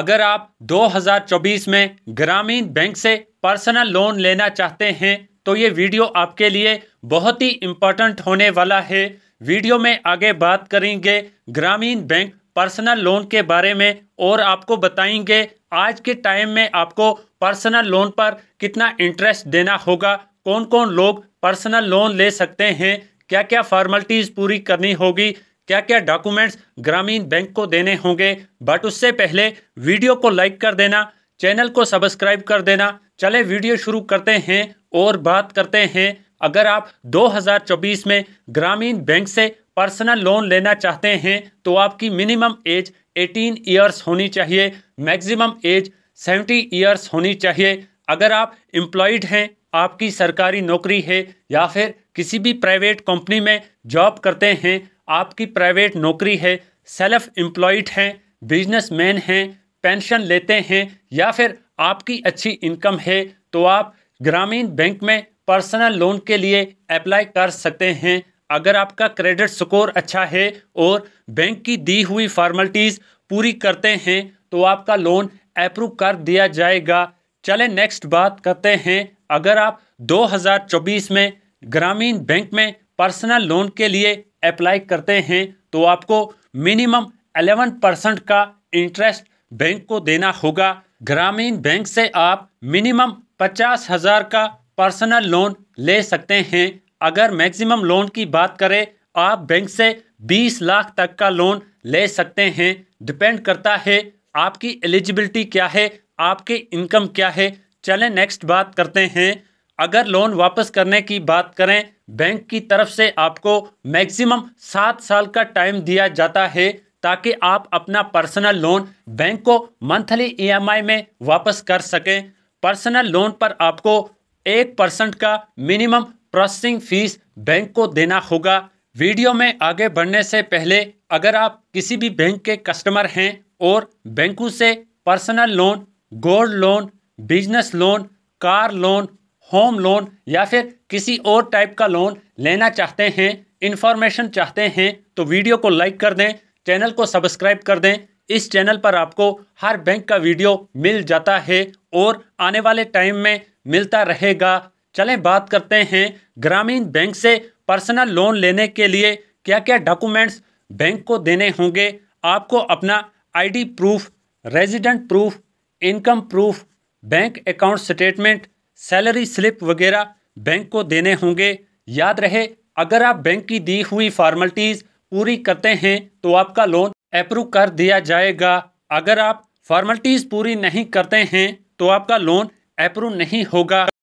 अगर आप 2024 में ग्रामीण बैंक से पर्सनल लोन लेना चाहते हैं तो ये वीडियो आपके लिए बहुत ही इम्पोर्टेंट होने वाला है वीडियो में आगे बात करेंगे ग्रामीण बैंक पर्सनल लोन के बारे में और आपको बताएंगे आज के टाइम में आपको पर्सनल लोन पर कितना इंटरेस्ट देना होगा कौन कौन लोग पर्सनल लोन ले सकते हैं क्या क्या फॉर्मेलिटीज़ पूरी करनी होगी क्या क्या डॉक्यूमेंट्स ग्रामीण बैंक को देने होंगे बट उससे पहले वीडियो को लाइक कर देना चैनल को सब्सक्राइब कर देना चले वीडियो शुरू करते हैं और बात करते हैं अगर आप 2024 में ग्रामीण बैंक से पर्सनल लोन लेना चाहते हैं तो आपकी मिनिमम एज 18 इयर्स होनी चाहिए मैक्सिमम एज 70 इयर्स होनी चाहिए अगर आप एम्प्लॉयड हैं आपकी सरकारी नौकरी है या फिर किसी भी प्राइवेट कंपनी में जॉब करते हैं आपकी प्राइवेट नौकरी है सेल्फ एम्प्लॉयड हैं बिजनेसमैन हैं पेंशन लेते हैं या फिर आपकी अच्छी इनकम है तो आप ग्रामीण बैंक में पर्सनल लोन के लिए अप्लाई कर सकते हैं अगर आपका क्रेडिट स्कोर अच्छा है और बैंक की दी हुई फॉर्मेलिटीज़ पूरी करते हैं तो आपका लोन अप्रूव कर दिया जाएगा चले नेक्स्ट बात करते हैं अगर आप 2024 में ग्रामीण बैंक में पर्सनल लोन के लिए अप्लाई करते हैं तो आपको मिनिमम 11 परसेंट का इंटरेस्ट बैंक को देना होगा ग्रामीण बैंक से आप मिनिमम पचास हज़ार का पर्सनल लोन ले सकते हैं अगर मैक्सिमम लोन की बात करें आप बैंक से 20 लाख तक का लोन ले सकते हैं डिपेंड करता है आपकी एलिजिबिलिटी क्या है आपके इनकम क्या है चलें नेक्स्ट बात करते हैं अगर लोन वापस करने की बात करें बैंक की तरफ से आपको मैक्सिमम सात साल का टाइम दिया जाता है ताकि आप अपना पर्सनल लोन बैंक को मंथली ईएमआई e में वापस कर सकें पर्सनल लोन पर आपको एक परसेंट का मिनिमम प्रोसेसिंग फीस बैंक को देना होगा वीडियो में आगे बढ़ने से पहले अगर आप किसी भी बैंक के कस्टमर हैं और बैंकों से personal loan gold loan business loan car loan home loan या फिर किसी और टाइप का लोन लेना चाहते हैं इन्फॉर्मेशन चाहते हैं तो वीडियो को लाइक कर दें चैनल को सब्सक्राइब कर दें इस चैनल पर आपको हर बैंक का वीडियो मिल जाता है और आने वाले टाइम में मिलता रहेगा चलें बात करते हैं ग्रामीण बैंक से पर्सनल लोन लेने के लिए क्या क्या डॉक्यूमेंट्स बैंक को देने होंगे आपको अपना ID proof resident proof income proof bank account statement salary slip वगैरह बैंक को देने होंगे याद रहे अगर आप बैंक की दी हुई फॉर्मेलिटीज़ पूरी करते हैं तो आपका लोन अप्रूव कर दिया जाएगा अगर आप फॉर्मेलिटीज़ पूरी नहीं करते हैं तो आपका लोन अप्रूव नहीं होगा